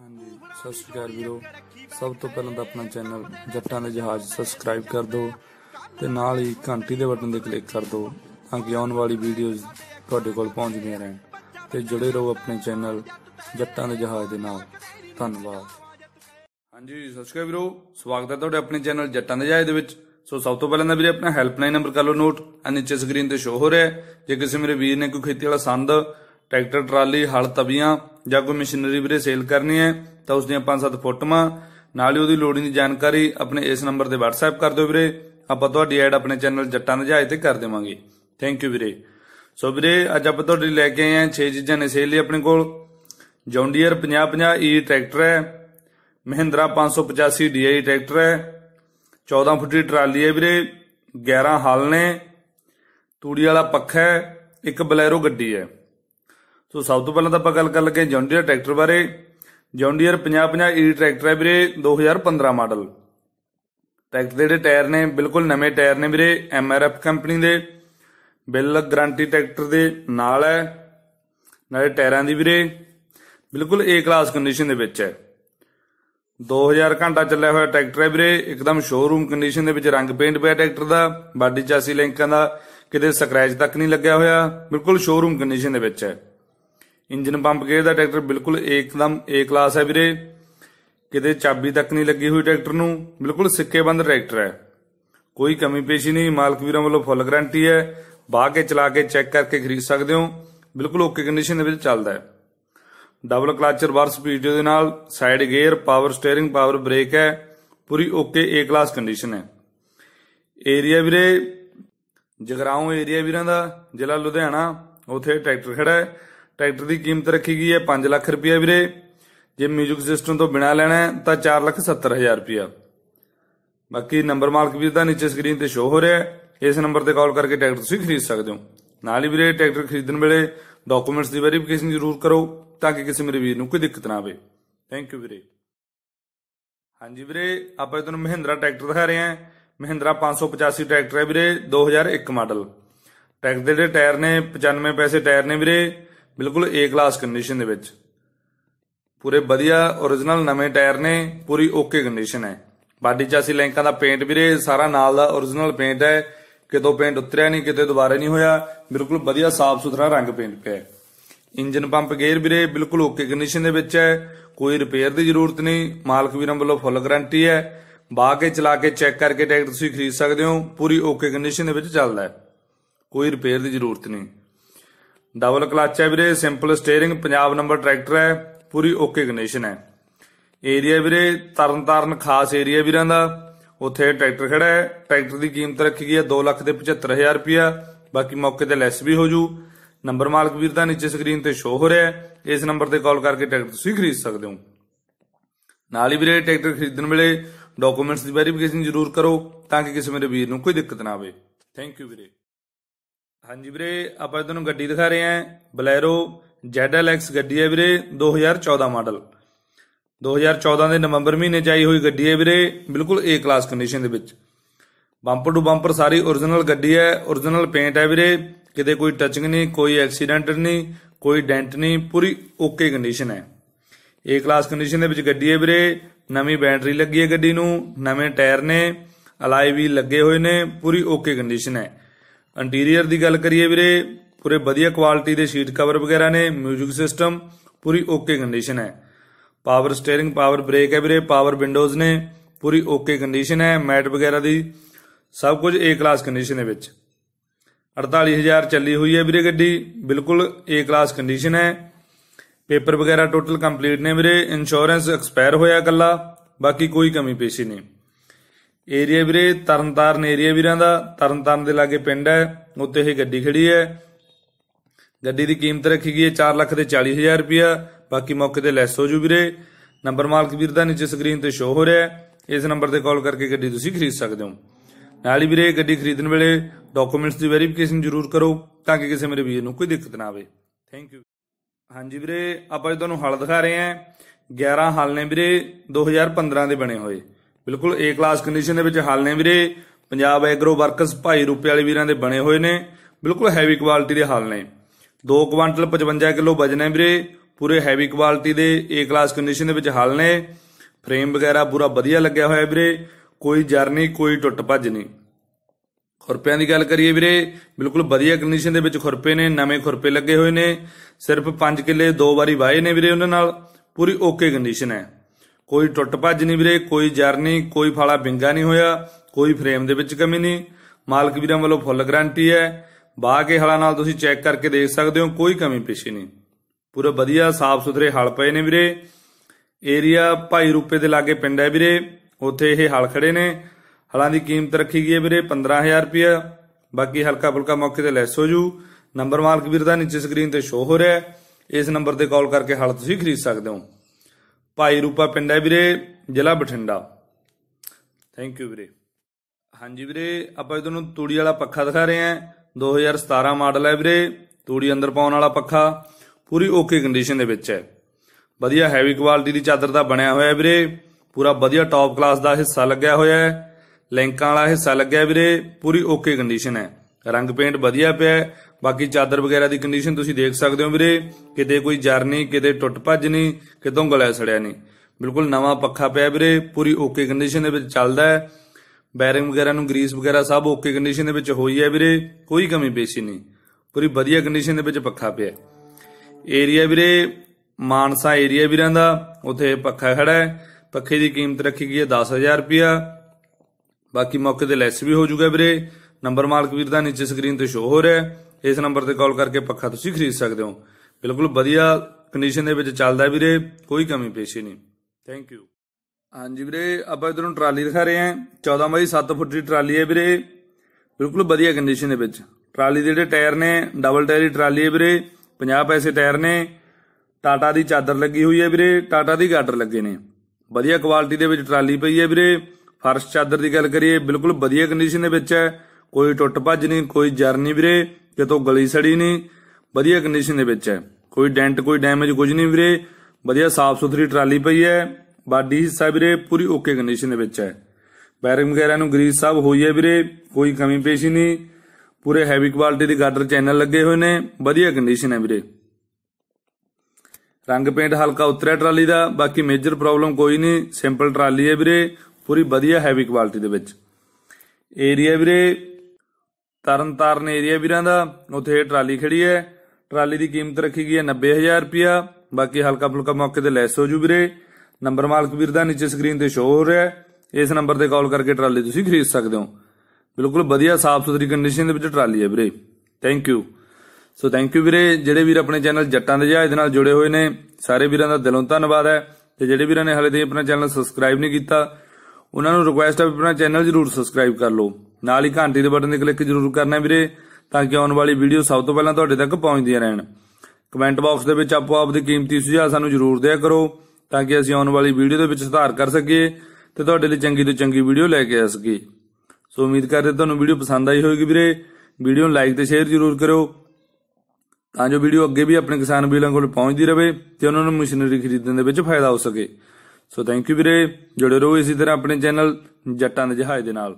ਹਾਂਜੀ ਸਤਿ ਸ਼੍ਰੀ ਅਕਾਲ ਵੀਰੋ ਸਭ ਤੋਂ ਪਹਿਲਾਂ ਤਾਂ ਆਪਣਾ ਚੈਨਲ ਜੱਟਾਂ ਦੇ ਜਹਾਜ਼ ਸਬਸਕ੍ਰਾਈਬ ਕਰ ਦਿਓ ਤੇ ਨਾਲ ਹੀ ਘੰਟੀ ਦੇ ਬਟਨ ਤੇ ਕਲਿੱਕ ਕਰ ਦਿਓ ਤਾਂ ਕਿ ਆਉਣ ਵਾਲੀ ਵੀਡੀਓਜ਼ ਤੁਹਾਡੇ ਕੋਲ ਪਹੁੰਚਦੀਆਂ ਰਹਿਣ ਤੇ ਜੁੜੇ ਰਹੋ ਆਪਣੇ ਚੈਨਲ ਜੱਟਾਂ ਦੇ ਜਹਾਜ਼ ਦੇ ਨਾਲ ਧੰਨਵਾਦ ਹਾਂਜੀ ਸਤਿ ਸ਼੍ਰੀ ਅਕਾਲ ਵੀਰੋ ਸਵਾਗਤ ਹੈ ਤੁਹਾਡੇ ਆਪਣੇ ਚੈਨਲ ਜੱਟਾਂ ਦੇ ਜਹਾਜ਼ ਦੇ ਵਿੱਚ ਸੋ ਸਭ ਤੋਂ ਪਹਿਲਾਂ ਤਾਂ ਵੀਰੇ ਆਪਣਾ ਹੈਲਪਲਾਈਨ ਨੰਬਰ ਕਰ ਲਓ ਨੋਟ ਆ ਨੀਚੇ ਸਕਰੀਨ ਤੇ ਸ਼ੋ ਹੋ ਰਿਹਾ ਹੈ ਜੇ ਕਿਸੇ ਮੇਰੇ ਵੀਰ ਨੇ ਕੋਈ ਖੇਤੀ ਵਾਲਾ ਸੰਦ ਟਰੈਕਟਰ ਟਰਾਲੀ ਹਲ ਤਵੀਆਂ ਜਾਂ ਕੋਈ ਮਸ਼ੀਨਰੀ ਵੀਰੇ ਸੇਲ ਕਰਨੀ ਹੈ ਤਾਂ ਉਸ ਦੀਆਂ 5-7 ਫੋਟੋਆਂ ਨਾਲ ਹੀ ਉਹਦੀ ਲੋਡਿੰਗ ਦੀ ਜਾਣਕਾਰੀ ਆਪਣੇ ਇਸ ਨੰਬਰ ਤੇ WhatsApp ਕਰ ਦਿਓ ਵੀਰੇ ਆਪਾਂ ਤੁਹਾਡੀ ਐਡ ਆਪਣੇ ਚੈਨਲ ਜੱਟਾਂ ਦੇ ਜਾਇਤੇ ਤੇ ਕਰ ਦੇਵਾਂਗੇ ਥੈਂਕ ਯੂ ਵੀਰੇ ਸੋ ਵੀਰੇ ਅੱਜ ਆਪਾਂ ਤੁਹਾਡੇ ਲੈ ਕੇ ਆਏ ਹਾਂ 6 ਚੀਜ਼ਾਂ ਨੇ ਸੇਲ ਲਈ ਆਪਣੇ ਕੋਲ ਜੌਂਡੀਅਰ 5050 ਈ ਟਰੈਕਟਰ ਹੈ ਮਹਿੰਦਰਾ 585 ਡੀਆਈ ਟਰੈਕਟਰ ਹੈ 14 ਫੁੱਟੀ ਟਰਾਲੀ ਹੈ ਵੀਰੇ 11 ਹਲ ਨੇ ਤੂੜੀ ਵਾਲਾ ਪੱਖਾ ਹੈ ਇੱਕ ਬਲੈਰੋ ਗੱਡੀ ਹੈ ਸੋ ਸਭ ਤੋਂ ਪਹਿਲਾਂ ਤਾਂ ਆਪਾਂ ਗੱਲ ਕਰ ਲੱਗੇ ਜੌਂਡੀਅਰ ਟਰੈਕਟਰ ਬਾਰੇ ਜੌਂਡੀਅਰ 5050 ਈ ਟਰੈਕਟਰ ਹੈ ਵੀਰੇ 2015 ਮਾਡਲ ਟਰੈਕਟਰ ਦੇ ਜਿਹੜੇ ਟਾਇਰ ਨੇ ਬਿਲਕੁਲ ਨਵੇਂ ਟਾਇਰ ਨੇ ਵੀਰੇ ਐਮਆਰਐਫ ਕੰਪਨੀ ਦੇ ਬਿੱਲ ਗਰੰਟੀ ਟਰੈਕਟਰ ਦੇ ਨਾਲ ਹੈ ਨਾਲੇ ਟਾਇਰਾਂ ਦੀ ਵੀਰੇ ਬਿਲਕੁਲ ਏ ਕਲਾਸ ਕੰਡੀਸ਼ਨ ਦੇ ਵਿੱਚ ਹੈ 2000 ਘੰਟਾ ਚੱਲਿਆ ਹੋਇਆ ਟਰੈਕਟਰ ਹੈ ਵੀਰੇ ਇੱਕਦਮ ਸ਼ੋਰੂਮ ਕੰਡੀਸ਼ਨ ਦੇ ਵਿੱਚ ਰੰਗ ਪੇਂਟ ਪਿਆ ਟਰੈਕਟਰ ਦਾ ਬਾਡੀ ਚਾਸੀ ਲਿੰਕਾਂ ਦਾ ਕਿਤੇ ਸਕ੍ਰੈਚ ਤੱਕ ਨਹੀਂ ਲੱਗਿਆ ਹੋਇਆ ਬਿਲਕੁਲ ਸ਼ੋਰੂਮ ਕੰਡੀਸ਼ਨ ਦੇ ਵਿੱਚ ਹੈ ਇੰਜਨ ਪੰਪ ਗੇਅਰ ਦਾ ਟਰੈਕਟਰ ਬਿਲਕੁਲ ਇੱਕਦਮ ਏ ਕਲਾਸ ਹੈ ਵੀਰੇ ਕਿਤੇ ਚਾਬੀ ਤੱਕ ਨਹੀਂ ਲੱਗੀ ਹੋਈ ਟਰੈਕਟਰ ਨੂੰ ਬਿਲਕੁਲ ਸਿੱਕੇਬੰਦ ਟਰੈਕਟਰ ਹੈ ਕੋਈ ਕਮੀ ਪੇਸ਼ੀ ਨਹੀਂ ਮਾਲਕ ਵੀਰਾਂ ਵੱਲੋਂ ਫੁੱਲ ਗਾਰੰਟੀ ਹੈ ਬਾਹ ਕੇ ਚਲਾ ਕੇ ਚੈੱਕ ਕਰਕੇ ਖਰੀਦ ਸਕਦੇ ਹੋ ਬਿਲਕੁਲ ਓਕੇ ਕੰਡੀਸ਼ਨ ਦੇ ਵਿੱਚ ਚੱਲਦਾ ਹੈ ਡਬਲ ਕਲਚਰ ਵਰਸ ਸਪੀਡ ਦੇ ਨਾਲ side gear power steering power brake ਹੈ ਪੂਰੀ ਓਕੇ ਏ ਕਲਾਸ ਕੰਡੀਸ਼ਨ ਹੈ ਏਰੀਆ ਵੀਰੇ ਜਗਰਾਉਂ ਏਰੀਆ ਵੀਰਾਂ ਦਾ ਜ਼ਿਲ੍ਹਾ ਲੁਧਿਆਣਾ ਉਥੇ ਟਰੈਕਟਰ ਖੜਾ ਹੈ ਟਰੈਕਟਰ ਦੀ ਕੀਮਤ ਰੱਖੀ ਗਈ ਹੈ 5 ਲੱਖ ਰੁਪਏ ਵੀਰੇ ਜੇ 뮤직 ਸਿਸਟਮ ਤੋਂ ਬਿਨਾ ਲੈਣਾ ਤਾਂ 4 ਲੱਖ 70 ਹਜ਼ਾਰ ਰੁਪਏ ਬਾਕੀ ਨੰਬਰ ਮਾਲਕ ਵੀਰ ਦਾ ਨੀਚੇ ਸਕਰੀਨ ਤੇ ਸ਼ੋ ਹੋ ਰਿਹਾ ਹੈ ਇਸ ਨੰਬਰ ਤੇ ਕਾਲ ਕਰਕੇ ਟਰੈਕਟਰ ਤੁਸੀਂ ਖਰੀਦ ਸਕਦੇ ਹੋ ਨਾਲ ਹੀ ਵੀਰੇ ਟਰੈਕਟਰ ਖਰੀਦਣ ਵੇਲੇ ਡਾਕੂਮੈਂਟਸ ਦੀ ਵੈਰੀਫਿਕੇਸ਼ਨ ਜ਼ਰੂਰ ਕਰੋ ਤਾਂ ਕਿ ਕਿਸੇ ਮੇਰੇ ਵੀਰ ਨੂੰ ਕੋਈ ਦਿੱਕਤ ਨਾ ਆਵੇ ਥੈਂਕ ਯੂ ਵੀਰੇ ਹਾਂਜੀ ਵੀਰੇ ਆਪਾਂ ਤੁਹਾਨੂੰ ਮਹਿੰਦਰਾ ਟਰੈਕਟਰ ਦਿਖਾ ਰਹੇ ਹਾਂ ਮਹਿੰਦਰਾ 585 ਟਰੈਕਟਰ ਹੈ ਵੀਰੇ 2001 ਮਾਡਲ ਟਰੈਕਟਰ ਦੇ ਟਾਇਰ ਨੇ 95 ਪੈਸੇ ਟਾਇਰ ਨੇ ਵੀਰੇ ਬਿਲਕੁਲ ਏ ਕਲਾਸ ਕੰਡੀਸ਼ਨ ਦੇ ਵਿੱਚ ਪੂਰੇ ਵਧੀਆ origignal ਨਵੇਂ ਟਾਇਰ ਨੇ ਪੂਰੀ ਓਕੇ ਕੰਡੀਸ਼ਨ ਹੈ ਬਾਡੀ ਚਾਸੀ ਲੈਂਕਾਂ ਦਾ ਪੇਂਟ ਵੀਰੇ ਸਾਰਾ ਨਾਲ ਦਾ origignal ਪੇਂਟ ਹੈ ਕਿਤੋਂ ਪੇਂਟ ਉਤਰਿਆ ਨਹੀਂ ਕਿਤੇ ਦੁਬਾਰਾ ਨਹੀਂ ਹੋਇਆ ਬਿਲਕੁਲ ਵਧੀਆ ਸਾਫ਼ ਸੁਥਰਾ ਰੰਗ ਪੇਂਟ ਪਿਆ ਇੰਜਨ ਪੰਪ ਗੇਅਰ ਵੀਰੇ ਬਿਲਕੁਲ ਓਕੇ ਕੰਡੀਸ਼ਨ ਦੇ ਵਿੱਚ ਹੈ ਕੋਈ ਰਿਪੇਅਰ ਦੀ ਜ਼ਰੂਰਤ ਨਹੀਂ ਮਾਲਕ ਵੀਰਾਂ ਵੱਲੋਂ ਫੁੱਲ ਗਾਰੰਟੀ ਹੈ ਬਾ ਕੇ ਚਲਾ ਕੇ ਚੈੱਕ ਕਰਕੇ ਟਰੈਕਟਰ ਤੁਸੀਂ ਖਰੀਦ ਸਕਦੇ ਹੋ ਪੂਰੀ ਓਕੇ ਕੰਡੀਸ਼ਨ ਦੇ ਵਿੱਚ ਚੱਲਦਾ ਹੈ ਕੋਈ ਰਿਪੇਅਰ ਦੀ ਜ਼ਰੂਰਤ ਨਹੀਂ ਡਬਲ ਕਲਚ ਹੈ ਵੀਰੇ simple steering Punjab number tractor ਹੈ ਪੂਰੀ ਓਕੇ ਕੰਡੀਸ਼ਨ ਹੈ ਏਰੀਆ ਵੀਰੇ ਤਰਨਤਾਰਨ ਖਾਸ ਏਰੀਆ ਵੀਰਾਂ ਦਾ ਉੱਥੇ ਟਰੈਕਟਰ ਖੜਾ ਹੈ ਟਰੈਕਟਰ ਦੀ ਕੀਮਤ ਰੱਖੀ ਗਈ ਹੈ 2 ਲੱਖ 75000 ਰੁਪਇਆ ਬਾਕੀ ਮੌਕੇ ਤੇ ਲੈਸ ਵੀ ਹੋ ਜੂ ਨੰਬਰ ਮਾਲਕ ਵੀਰ ਦਾ ਨੀਚੇ ਸਕਰੀਨ ਤੇ ਸ਼ੋ ਹੋ ਰਿਹਾ ਹੈ ਇਸ ਨੰਬਰ ਤੇ ਕਾਲ ਕਰਕੇ ਟਰੈਕਟਰ ਤੁਸੀਂ ਖਰੀਦ ਸਕਦੇ ਹੋ ਨਾਲ ਹੀ ਵੀਰੇ ਟਰੈਕਟਰ ਖਰੀਦਣ ਵੇਲੇ ਡਾਕੂਮੈਂਟਸ ਦੀ ਵੈਰੀਫਿਕੇਸ਼ਨ ਜ਼ਰੂਰ ਕਰੋ ਤਾਂ ਕਿ ਕਿਸੇ ਮੇਰੇ ਵੀਰ ਨੂੰ ਕੋਈ ਦਿੱਕਤ ਨਾ ਆਵੇ ਥੈਂਕ ਯੂ ਵੀਰੇ ਹਾਂਜੀ ਵੀਰੇ ਆਪਾਂ ਤੁਹਾਨੂੰ ਗੱਡੀ ਦਿਖਾ ਰਹੇ ਆਂ ਬਲੈਰੋ ZLX ਗੱਡੀ ਹੈ ਵੀਰੇ 2014 ਮਾਡਲ 2014 ਦੇ ਨਵੰਬਰ ਮਹੀਨੇ ਚ ਆਈ ਹੋਈ ਗੱਡੀ ਹੈ ਵੀਰੇ ਬਿਲਕੁਲ A ਕਲਾਸ ਕੰਡੀਸ਼ਨ ਦੇ ਵਿੱਚ ਬੰਪਰ ਟੂ ਬੰਪਰ ਸਾਰੀ origignal ਗੱਡੀ ਹੈ origignal ਪੇਂਟ ਹੈ ਵੀਰੇ ਕਿਤੇ ਕੋਈ ਟਚਿੰਗ ਨਹੀਂ ਕੋਈ ਐਕਸੀਡੈਂਟ ਨਹੀਂ ਕੋਈ ਡੈਂਟ ਨਹੀਂ ਪੂਰੀ ਓਕੇ ਕੰਡੀਸ਼ਨ ਹੈ A ਕਲਾਸ ਕੰਡੀਸ਼ਨ ਦੇ ਵਿੱਚ ਗੱਡੀ ਹੈ ਵੀਰੇ ਨਵੀਂ ਬੈਟਰੀ ਲੱਗੀ ਹੈ ਗੱਡੀ ਨੂੰ ਨਵੇਂ ਟਾਇਰ ਨੇ ਅਲਾਈ ਵੀ ਲੱਗੇ ਹੋਏ ਨੇ ਪੂਰੀ ਓਕੇ ਕੰਡੀਸ਼ਨ ਹੈ ਇੰਟੀਰੀਅਰ ਦੀ ਗੱਲ ਕਰੀਏ ਵੀਰੇ ਪੂਰੇ ਵਧੀਆ ਕੁਆਲਿਟੀ ਦੇ ਸ਼ੀਟ ਕਵਰ ਵਗੈਰਾ ਨੇ 뮤직 ਸਿਸਟਮ ਪੂਰੀ ਓਕੇ ਕੰਡੀਸ਼ਨ ਹੈ ਪਾਵਰ ਸਟੀering ਪਾਵਰ ਬ੍ਰੇਕ ਹੈ ਵੀਰੇ ਪਾਵਰ ਵਿੰਡੋਜ਼ ਨੇ ਪੂਰੀ ਓਕੇ ਕੰਡੀਸ਼ਨ ਹੈ ਮੈਟ ਵਗੈਰਾ ਦੀ ਸਭ ਕੁਝ ਏ ਕਲਾਸ ਕੰਡੀਸ਼ਨ ਦੇ ਵਿੱਚ 48000 ਚੱਲੀ ਹੋਈ ਹੈ ਵੀਰੇ ਗੱਡੀ ਬਿਲਕੁਲ ਏ ਕਲਾਸ ਕੰਡੀਸ਼ਨ ਹੈ ਪੇਪਰ ਵਗੈਰਾ ਟੋਟਲ ਕੰਪਲੀਟ ਨੇ ਵੀਰੇ ਇੰਸ਼ੋਰੈਂਸ ਐਕਸਪਾਇਰ ਹੋਇਆ ਕੱਲਾ ਬਾਕੀ ਕੋਈ ਕਮੀ ਪੇਸ਼ੀ ਨਹੀਂ ਏਰੀਆ ਵੀਰੇ ਤਰਨਤਾਰਨ ਏਰੀਆ ਵੀਰਾਂ ਦਾ ਤਰਨਤਾਰਨ ਦੇ ਲਾਗੇ ਪਿੰਡ ਹੈ ਉੱਤੇ ਇਹ ਗੱਡੀ ਖੜੀ ਹੈ ਗੱਡੀ ਦੀ ਕੀਮਤ ਰੱਖੀ ਗਈ ਹੈ 4 ਲੱਖ 40000 ਰੁਪਇਆ ਬਾਕੀ ਮੌਕੇ ਤੇ ਲੈਸ ਹੋ ਜੂ ਵੀਰੇ ਨੰਬਰ ਮਾਲਕ ਵੀਰ ਦਾ ਨੀਚੇ ਸਕਰੀਨ ਤੇ ਸ਼ੋ ਹੋ ਰਿਹਾ ਹੈ ਇਸ ਨੰਬਰ ਤੇ ਕਾਲ ਕਰਕੇ ਗੱਡੀ ਤੁਸੀਂ ਖਰੀਦ ਸਕਦੇ ਹੋ ਨਾਲ ਹੀ ਵੀਰੇ ਗੱਡੀ ਖਰੀਦਣ ਵੇਲੇ ਡਾਕੂਮੈਂਟਸ ਦੀ ਵੈਰੀਫਿਕੇਸ਼ਨ ਜ਼ਰੂਰ ਕਰੋ ਤਾਂ ਕਿ ਕਿਸੇ ਮੇਰੇ ਵੀਰ ਨੂੰ ਕੋਈ ਦਿੱਕਤ ਨਾ ਆਵੇ ਥੈਂਕ ਯੂ ਹਾਂਜੀ ਵੀਰੇ ਆਪਾਂ ਜੀ ਤੁਹਾਨੂੰ ਹਲ ਦਿਖਾ ਰਹੇ ਹਾਂ 11 ਹਲ ਨੇ ਵੀਰੇ 2015 ਦੇ ਬਣੇ ਹੋਏ ਬਿਲਕੁਲ ਏ ਕਲਾਸ ਕੰਡੀਸ਼ਨ ਦੇ ਵਿੱਚ ਹਲ ਨੇ ਵੀਰੇ ਪੰਜਾਬ ਐਗਰੋ ਵਰਕਰਸ ਭਾਈ ਰੁਪਏ ਵਾਲੇ ਵੀਰਾਂ ਦੇ ਬਣੇ ਹੋਏ ਨੇ ਬਿਲਕੁਲ ਹੈਵੀ ਕੁਆਲਿਟੀ ਦੇ ਹਲ ਨੇ 2 ਕੁਇੰਟਲ 55 ਕਿਲੋ ਵਜਨ ਹੈ ਵੀਰੇ ਪੂਰੇ ਹੈਵੀ ਕੁਆਲਿਟੀ ਦੇ ਏ ਕਲਾਸ ਕੰਡੀਸ਼ਨ ਦੇ ਵਿੱਚ ਹਲ ਨੇ ਫਰੇਮ ਵਗੈਰਾ ਪੂਰਾ ਵਧੀਆ ਲੱਗਿਆ ਹੋਇਆ ਵੀਰੇ ਕੋਈ ਜਰ ਨਹੀਂ ਕੋਈ ਟੁੱਟ ਭੱਜ ਨਹੀਂ ਖੁਰਪਿਆਂ ਦੀ ਗੱਲ ਕਰੀਏ ਵੀਰੇ ਬਿਲਕੁਲ ਵਧੀਆ ਕੰਡੀਸ਼ਨ ਦੇ ਵਿੱਚ ਖੁਰਪੇ ਨੇ ਨਵੇਂ ਖੁਰਪੇ ਲੱਗੇ ਹੋਏ ਨੇ ਸਿਰਫ 5 ਕਿੱਲੇ ਦੋ ਵਾਰੀ ਵਾਏ ਨੇ ਵੀਰੇ ਉਹਨਾਂ ਨਾਲ ਪੂਰੀ ਓਕੇ ਕੰਡੀਸ਼ਨ ਹੈ ਕੋਈ ਟੁੱਟ ਭੱਜ ਨਹੀਂ ਵੀਰੇ ਕੋਈ ਜਰ ਨਹੀਂ ਕੋਈ ਫਾਲਾ ਬਿੰਗਾ ਨਹੀਂ ਹੋਇਆ ਕੋਈ ਫਰੇਮ ਦੇ ਵਿੱਚ ਕਮੀ ਨਹੀਂ ਮਾਲਕ ਵੀਰਾਂ ਵੱਲੋਂ ਫੁੱਲ ਗਾਰੰਟੀ ਹੈ ਬਾਹ ਕੇ ਹਲਾ ਨਾਲ ਤੁਸੀਂ ਚੈੱਕ ਕਰਕੇ ਦੇਖ ਸਕਦੇ ਹੋ ਕੋਈ ਕਮੀ ਪੇਸ਼ੀ ਨਹੀਂ ਪੂਰਾ ਵਧੀਆ ਸਾਫ਼ ਸੁਥਰੇ ਹਲ ਪਏ ਨੇ ਵੀਰੇ ਏਰੀਆ ਭਾਈ ਰੂਪੇ ਦੇ ਲਾਗੇ ਪਿੰਡ ਹੈ ਵੀਰੇ ਉੱਥੇ ਇਹ ਹਲ ਖੜੇ ਨੇ ਹਲਾਂ ਦੀ ਕੀਮਤ ਰੱਖੀ ਗਈ ਹੈ ਵੀਰੇ 15000 ਰੁਪਏ ਬਾਕੀ ਹਲਕਾ ਫੁਲਕਾ ਮੌਕੇ ਤੇ ਲੈਸ ਹੋ ਜੂ ਨੰਬਰ ਮਾਲਕ ਵੀਰ ਦਾ ਨੀਚੇ ਸਕਰੀਨ ਤੇ ਸ਼ੋ ਹੋ ਰਿਹਾ ਹੈ ਇਸ ਨੰਬਰ ਤੇ ਕਾਲ ਕਰਕੇ ਹਲ ਤੁਸੀਂ ਖਰੀਦ ਸਕਦੇ ਹੋ ਭਾਈ ਰੂਪਾ ਪਿੰਡ ਹੈ ਵੀਰੇ ਜ਼ਿਲ੍ਹਾ ਬਠਿੰਡਾ ਥੈਂਕ ਯੂ ਵੀਰੇ ਹਾਂਜੀ ਵੀਰੇ ਆਪਾਂ ਤੁਹਾਨੂੰ ਤੂੜੀ ਵਾਲਾ ਪੱਖਾ ਦਿਖਾ ਰਹੇ ਹਾਂ 2017 ਮਾਡਲ ਹੈ ਵੀਰੇ ਤੂੜੀ ਅੰਦਰ ਪਾਉਣ ਵਾਲਾ ਪੱਖਾ ਪੂਰੀ ਓਕੇ ਕੰਡੀਸ਼ਨ ਦੇ ਵਿੱਚ ਹੈ ਵਧੀਆ ਹੈਵੀ ਕੁਆਲਿਟੀ ਦੀ ਚਾਦਰ ਦਾ ਬਣਿਆ ਹੋਇਆ ਹੈ ਵੀਰੇ ਪੂਰਾ ਵਧੀਆ ਟੌਪ ਕਲਾਸ ਦਾ ਹਿੱਸਾ ਲੱਗਿਆ ਹੋਇਆ ਹੈ ਲਿੰਕਾਂ ਵਾਲਾ ਹਿੱਸਾ ਲੱਗਿਆ ਵੀਰੇ ਪੂਰੀ ਓਕੇ ਕੰਡੀਸ਼ਨ ਹੈ ਰੰਗ ਪੇਂਟ ਵਧੀਆ ਪਿਆ ਬਾਕੀ ਚਾਦਰ ਵਗੈਰਾ ਦੀ ਕੰਡੀਸ਼ਨ ਤੁਸੀਂ ਦੇਖ ਸਕਦੇ ਹੋ ਵੀਰੇ ਕਿਤੇ ਕੋਈ ਜਰ ਨਹੀਂ ਕਿਤੇ ਟੁੱਟ ਭੱਜ ਨਹੀਂ ਕਿਤੋਂ ਗਲਾ ਸੜਿਆ ਨਹੀਂ ਬਿਲਕੁਲ ਨਵਾਂ ਪੱਖਾ ਪਿਆ ਵੀਰੇ ਪੂਰੀ ਓਕੇ ਕੰਡੀਸ਼ਨ ਦੇ ਵਿੱਚ ਚੱਲਦਾ ਹੈ ਬੈਰਿੰਗ ਵਗੈਰਾ ਨੂੰ ਗਰੀਸ ਵਗੈਰਾ ਸਭ ਓਕੇ ਕੰਡੀਸ਼ਨ ਦੇ ਵਿੱਚ ਹੋਈ ਹੈ ਵੀਰੇ ਕੋਈ ਕਮੀ ਪੇਸ਼ੀ ਨਹੀਂ ਪੂਰੀ ਵਧੀਆ ਕੰਡੀਸ਼ਨ ਦੇ ਵਿੱਚ ਪੱਖਾ ਪਿਆ ਏਰੀਆ ਵੀਰੇ ਮਾਨਸਾ ਏਰੀਆ ਵੀਰਾਂ ਦਾ ਉਥੇ ਪੱਖਾ ਖੜਾ ਹੈ ਪੱਖੇ ਦੀ ਕੀਮਤ ਰੱਖੀ ਗਈ ਹੈ 10000 ਰੁਪਿਆ ਬਾਕੀ ਮੌਕੇ ਤੇ ਲੈਸ ਵੀ ਹੋ ਜਾਊਗਾ ਵੀਰੇ ਨੰਬਰ ਮਾਲਕ ਵੀਰ ਦਾ ਨੀਚੇ ਸਕਰੀਨ ਤੇ ਸ਼ੋ ਹੋ ਰਿਹਾ ਹੈ ਇਸ ਨੰਬਰ ਤੇ ਕਾਲ ਕਰਕੇ ਪੱਖਾ ਤੁਸੀਂ ਖਰੀਦ ਸਕਦੇ ਹੋ ਬਿਲਕੁਲ ਵਧੀਆ ਕੰਡੀਸ਼ਨ ਦੇ ਵਿੱਚ ਚੱਲਦਾ ਵੀਰੇ ਕੋਈ ਕਮੀ ਪੇਸ਼ੀ ਨਹੀਂ ਥੈਂਕ ਯੂ ਹਾਂਜੀ ਵੀਰੇ ਆਪਾਂ ਇਧਰੋਂ ਟਰਾਲੀ ਦਿਖਾ ਰਹੇ ਹਾਂ 14 ਬਾਈ 7 ਫੁੱਟ ਦੀ ਟਰਾਲੀ ਹੈ ਵੀਰੇ ਬਿਲਕੁਲ ਵਧੀਆ ਕੰਡੀਸ਼ਨ ਦੇ ਵਿੱਚ ਟਰਾਲੀ ਦੇ ਜਿਹੜੇ ਟਾਇਰ ਨੇ ਡਬਲ ਟਾਇਰ ਦੀ ਟਰਾਲੀ ਹੈ ਵੀਰੇ 50 ਪੈਸੇ ਟਾਇਰ ਨੇ ਟਾਟਾ ਦੀ ਚਾਦਰ ਲੱਗੀ ਹੋਈ ਹੈ ਵੀਰੇ ਟਾਟਾ ਦੀ ਗਾਡਰ ਲੱਗੇ ਨੇ ਵਧੀਆ ਕੁਆਲਿਟੀ ਦੇ ਵਿੱਚ ਟਰਾਲੀ ਪਈ ਹੈ ਵੀਰੇ ਫਰਸ਼ ਚਾਦਰ ਦੀ ਗੱਲ ਕਰੀਏ ਬਿਲਕੁਲ ਵਧੀਆ ਕੰਡੀਸ਼ਨ ਦੇ ਵਿੱਚ ਹੈ ਕੋਈ ਟੁੱਟ ਭੱਜ ਨਹੀਂ ਕੋਈ ਜਰ ਨਹੀਂ ਵੀਰੇ ਕਿਤੋਂ ਗਲੀ ਸੜੀ ਨਹੀਂ ਵਧੀਆ ਕੰਡੀਸ਼ਨ ਦੇ ਵਿੱਚ ਹੈ ਕੋਈ ਡੈਂਟ ਕੋਈ ਡੈਮੇਜ ਕੁਝ ਨਹੀਂ ਵੀਰੇ ਵਧੀਆ ਸਾਫ਼ ਸੁਥਰੀ ਟਰਾਲੀ ਪਈ ਹੈ ਬਾਡੀ ਹਿੱਸਾ ਵੀਰੇ ਪੂਰੀ ਓਕੇ ਕੰਡੀਸ਼ਨ ਦੇ ਵਿੱਚ ਹੈ ਬੈਰਿੰਗ ਵਗੈਰਾ ਨੂੰ ਗਰੀਸ ਸਭ ਹੋਈ ਹੈ ਵੀਰੇ ਕੋਈ ਕਮੀ ਪੇਸ਼ੀ ਨਹੀਂ ਪੂਰੇ ਹੈਵੀ ਕੁਆਲਿਟੀ ਦੇ ਗਾਡਰ ਚੈਨਲ ਲੱਗੇ ਹੋਏ ਨੇ ਵਧੀਆ ਕੰਡੀਸ਼ਨ ਹੈ ਵੀਰੇ ਰੰਗ ਪੇਂਟ ਹਲਕਾ ਉਤਰਿਆ ਟਰਾਲੀ ਦਾ ਬਾਕੀ ਮੇਜਰ ਪ੍ਰੋਬਲਮ ਕੋਈ ਨਹੀਂ ਸਿੰਪਲ ਟਰਾਲੀ ਹੈ ਵੀਰੇ ਪੂਰੀ ਵਧੀਆ ਹੈਵੀ ਕੁਆਲਿਟੀ ਦੇ ਵਿੱਚ ਏਰੀਆ ਵੀਰੇ ਤਰਨਤਾਰਨ ਏਰੀਆ ਵੀਰਾਂ ਦਾ ਉਥੇ ਟਰਾਲੀ ਖੜੀ ਹੈ ਟਰਾਲੀ ਦੀ ਕੀਮਤ ਰੱਖੀ ਗਈ ਹੈ 90000 ਰੁਪਿਆ ਬਾਕੀ ਹਲਕਾ ਫੁਲਕਾ ਮੌਕੇ ਤੇ ਲੈਸ ਹੋ ਜੂ ਵੀਰੇ ਨੰਬਰ ਮਾਲਕ ਵੀਰ ਦਾ ਨੀਚੇ ਸਕਰੀਨ ਤੇ ਸ਼ੋਅ ਹੋ ਰਿਹਾ ਹੈ ਇਸ ਨੰਬਰ ਤੇ ਕਾਲ ਕਰਕੇ ਟਰਾਲੀ ਤੁਸੀਂ ਖਰੀਦ ਸਕਦੇ ਹੋ ਬਿਲਕੁਲ ਵਧੀਆ ਸਾਫ ਸੁਥਰੀ ਕੰਡੀਸ਼ਨ ਦੇ ਵਿੱਚ ਟਰਾਲੀ ਹੈ ਵੀਰੇ thank you so thank you ਵੀਰੇ ਜਿਹੜੇ ਵੀਰ ਆਪਣੇ ਚੈਨਲ ਜੱਟਾਂ ਦੇ ਜਹਾਜ਼ ਨਾਲ ਜੁੜੇ ਹੋਏ ਨੇ ਸਾਰੇ ਵੀਰਾਂ ਦਾ ਦਿਲੋਂ ਧੰਨਵਾਦ ਹੈ ਤੇ ਜਿਹੜੇ ਵੀਰਾਂ ਨੇ ਹਲੇ ਤੱਕ ਆਪਣਾ ਚੈਨਲ ਸਬਸਕ੍ਰਾਈਬ ਨਹੀਂ ਕੀਤਾ ਉਹਨਾਂ ਨੂੰ ਰਿਕੁਐਸਟ ਹੈ ਆਪਣਾ ਚੈਨਲ ਜ਼ਰੂਰ ਸਬਸਕ੍ਰਾਈਬ ਕਰ ਲਓ ਨਾਲ ਹੀ ਘੰਟੀ ਦੇ ਬਟਨ ਤੇ ਕਲਿੱਕ ਜ਼ਰੂਰ ਕਰਨਾ ਵੀਰੇ ਤਾਂ ਕਿ ਆਉਣ ਵਾਲੀ ਵੀਡੀਓ ਸਭ ਤੋਂ ਪਹਿਲਾਂ ਤੁਹਾਡੇ ਤੱਕ ਪਹੁੰਚਦੀਆਂ ਰਹਿਣ ਕਮੈਂਟ ਬਾਕਸ ਦੇ ਵਿੱਚ ਆਪੋ ਆਪ ਦੇ ਕੀਮਤੀ ਸੁਝਾਅ ਸਾਨੂੰ ਜ਼ਰੂਰ ਦਿਆ ਕਰੋ ਤਾਂ ਕਿ ਅਸੀਂ ਆਉਣ ਵਾਲੀ ਵੀਡੀਓ ਦੇ ਵਿੱਚ ਸੁਧਾਰ ਕਰ ਸਕੀਏ ਤੇ ਤੁਹਾਡੇ ਲਈ ਚੰਗੀ ਤੋਂ ਚੰਗੀ ਵੀਡੀਓ ਲੈ ਕੇ ਆ ਸਕੀਏ ਸੋ ਉਮੀਦ ਕਰਦੇ ਤੁਹਾਨੂੰ ਵੀਡੀਓ ਪਸੰਦ ਆਈ ਹੋਵੇਗੀ ਵੀਰੇ ਵੀਡੀਓ ਨੂੰ ਲਾਈਕ ਤੇ ਸ਼ੇਅਰ ਜ਼ਰੂਰ ਕਰਿਓ ਤਾਂ ਜੋ ਵੀਡੀਓ ਅੱਗੇ ਵੀ ਆਪਣੇ ਕਿਸਾਨ ਵੀਰਾਂ ਕੋਲ ਪਹੁੰਚਦੀ ਰਹੇ ਤੇ ਉਹਨਾਂ ਨੂੰ ਮਸ਼ੀਨਰੀ ਖਰੀਦਣ ਦੇ ਵਿੱਚ ਫਾਇਦਾ ਹੋ ਸਕੇ ਸੋ ਥੈਂਕ ਯੂ ਵੀਰੇ ਜੁੜੇ ਰਹੋ ਇਸੇ ਤਰ੍ਹਾਂ ਆਪਣੇ ਚੈਨਲ ਜੱਟਾਂ ਦੇ ਜਹਾਜ਼ ਦੇ ਨਾਲ